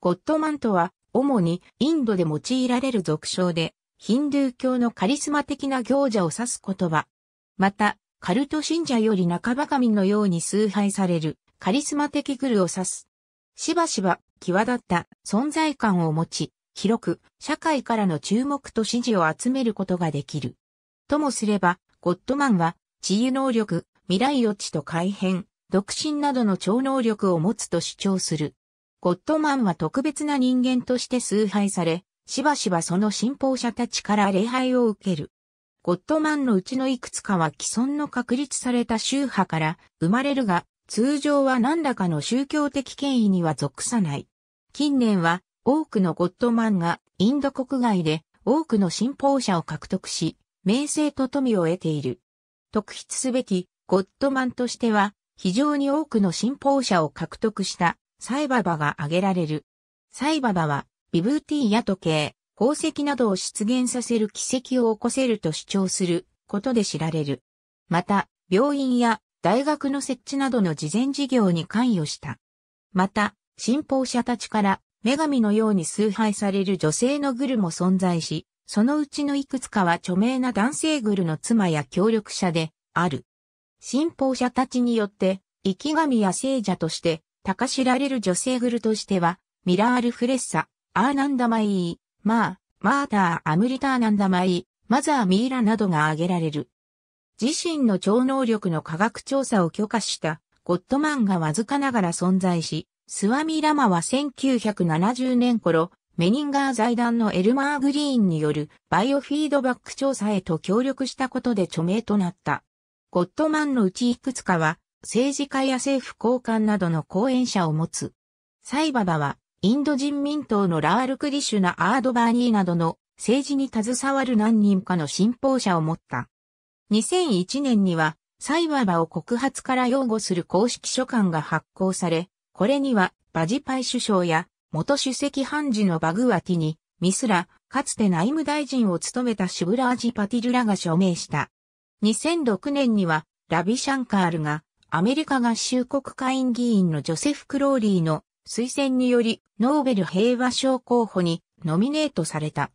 ゴッドマンとは、主にインドで用いられる俗称で、ヒンドゥー教のカリスマ的な行者を指す言葉。また、カルト信者より半ば神のように崇拝される、カリスマ的グルを指す。しばしば、際立った存在感を持ち、広く、社会からの注目と支持を集めることができる。ともすれば、ゴッドマンは、治癒能力、未来予知と改変、独身などの超能力を持つと主張する。ゴッドマンは特別な人間として崇拝され、しばしばその信奉者たちから礼拝を受ける。ゴッドマンのうちのいくつかは既存の確立された宗派から生まれるが、通常は何らかの宗教的権威には属さない。近年は多くのゴッドマンがインド国外で多くの信奉者を獲得し、名声と富を得ている。特筆すべきゴッドマンとしては非常に多くの信奉者を獲得したサイババが挙げられる。サイババは、ビブーティーや時計、宝石などを出現させる奇跡を起こせると主張することで知られる。また、病院や大学の設置などの事前事業に関与した。また、信奉者たちから女神のように崇拝される女性のグルも存在し、そのうちのいくつかは著名な男性グルの妻や協力者である。信奉者たちによって、生き神や聖者として高知られる女性グルとしては、ミラール・フレッサ、アーナンダ・マイー、マー、マーター・アムリターナンダ・マイー、マザー・ミーラなどが挙げられる。自身の超能力の科学調査を許可したゴッドマンがわずかながら存在し、スワミ・ラマは1970年頃、メニンガー財団のエルマー・グリーンによるバイオフィードバック調査へと協力したことで著名となった。ゴッドマンのうちいくつかは政治家や政府高官などの講演者を持つ。サイババは、インド人民党のラール・クリシュナ・アードバーニーなどの政治に携わる何人かの信奉者を持った。2001年には、サイババを告発から擁護する公式書簡が発行され、これには、バジパイ首相や、元主席判事のバグワティに、ミスラ、かつて内務大臣を務めたシブラージ・パティルラが署名した。2006年には、ラビシャンカールが、アメリカ合衆国会議員のジョセフ・クローリーの推薦によりノーベル平和賞候補にノミネートされた。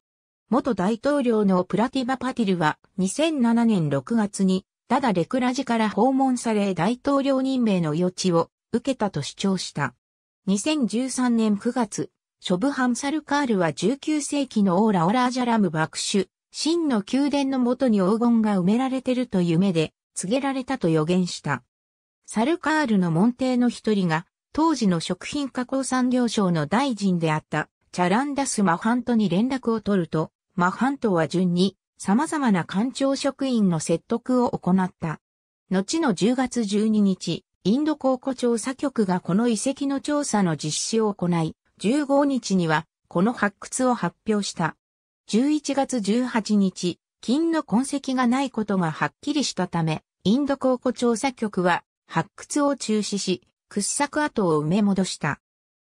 元大統領のプラティバ・パティルは2007年6月にダダ・レクラジから訪問され大統領任命の余地を受けたと主張した。2013年9月、ショブハン・サルカールは19世紀のオーラ・オラージャラム爆手、真の宮殿の元に黄金が埋められてると夢で告げられたと予言した。サルカールの門弟の一人が、当時の食品加工産業省の大臣であったチャランダス・マハントに連絡を取ると、マハントは順に様々な官庁職員の説得を行った。後の10月12日、インド考古調査局がこの遺跡の調査の実施を行い、15日にはこの発掘を発表した。11月18日、金の痕跡がないことがはっきりしたため、インド考古調査局は発掘を中止し、掘削跡を埋め戻した。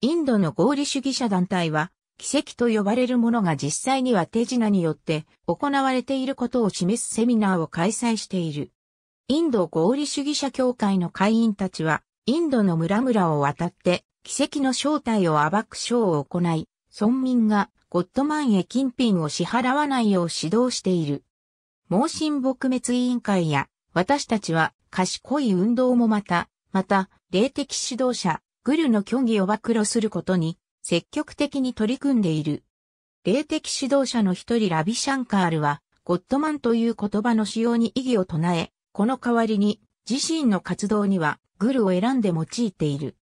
インドの合理主義者団体は、奇跡と呼ばれるものが実際には手品によって行われていることを示すセミナーを開催している。インド合理主義者協会の会員たちは、インドの村々を渡って奇跡の正体を暴くショーを行い、村民がゴッドマンへ金品を支払わないよう指導している。盲信撲滅委員会や私たちは賢い運動もまた、また、霊的指導者、グルの虚偽を暴露することに、積極的に取り組んでいる。霊的指導者の一人ラビシャンカールは、ゴッドマンという言葉の使用に異議を唱え、この代わりに、自身の活動には、グルを選んで用いている。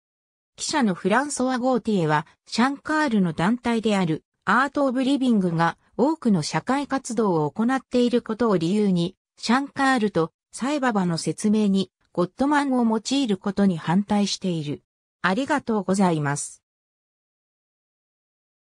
記者のフランソワ・ゴーティエは、シャンカールの団体である、アート・オブ・リビングが、多くの社会活動を行っていることを理由に、シャンカールとサイババの説明にゴッドマンを用いることに反対している。ありがとうございます。